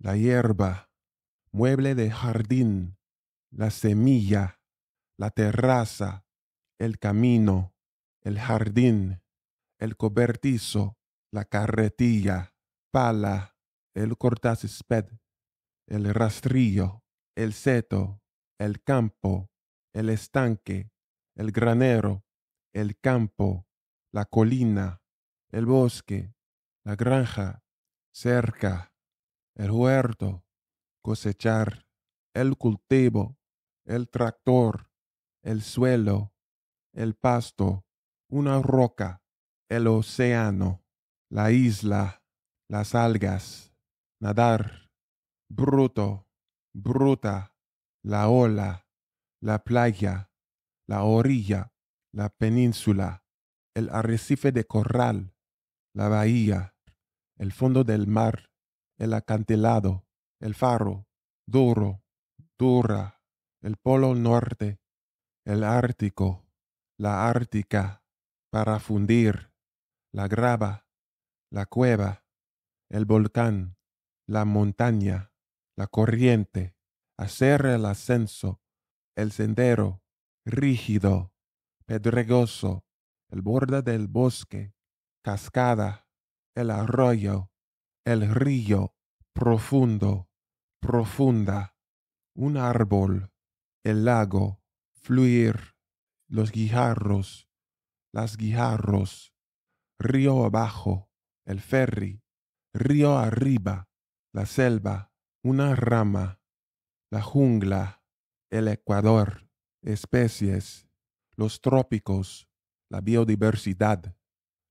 la hierba, mueble de jardín, la semilla, la terraza, el camino, el jardín, el cobertizo, la carretilla, pala, el cortasped, el rastrillo, el seto, el campo, el estanque, el granero, el campo, la colina, el bosque, la granja, cerca el huerto, cosechar, el cultivo, el tractor, el suelo, el pasto, una roca, el océano, la isla, las algas, nadar, bruto, bruta, la ola, la playa, la orilla, la península, el arrecife de corral, la bahía, el fondo del mar, el acantilado, el faro, duro, dura, el polo norte, el ártico, la ártica, para fundir, la grava, la cueva, el volcán, la montaña, la corriente, hacer el ascenso, el sendero, rígido, pedregoso, el borde del bosque, cascada, el arroyo, el río, profundo, profunda, un árbol, el lago, fluir, los guijarros, las guijarros, río abajo, el ferry, río arriba, la selva, una rama, la jungla, el Ecuador, especies, los trópicos, la biodiversidad,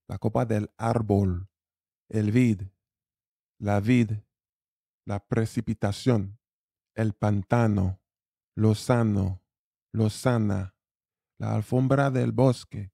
la copa del árbol, el vid, la vid, la precipitación, el pantano, lo sano, la alfombra del bosque,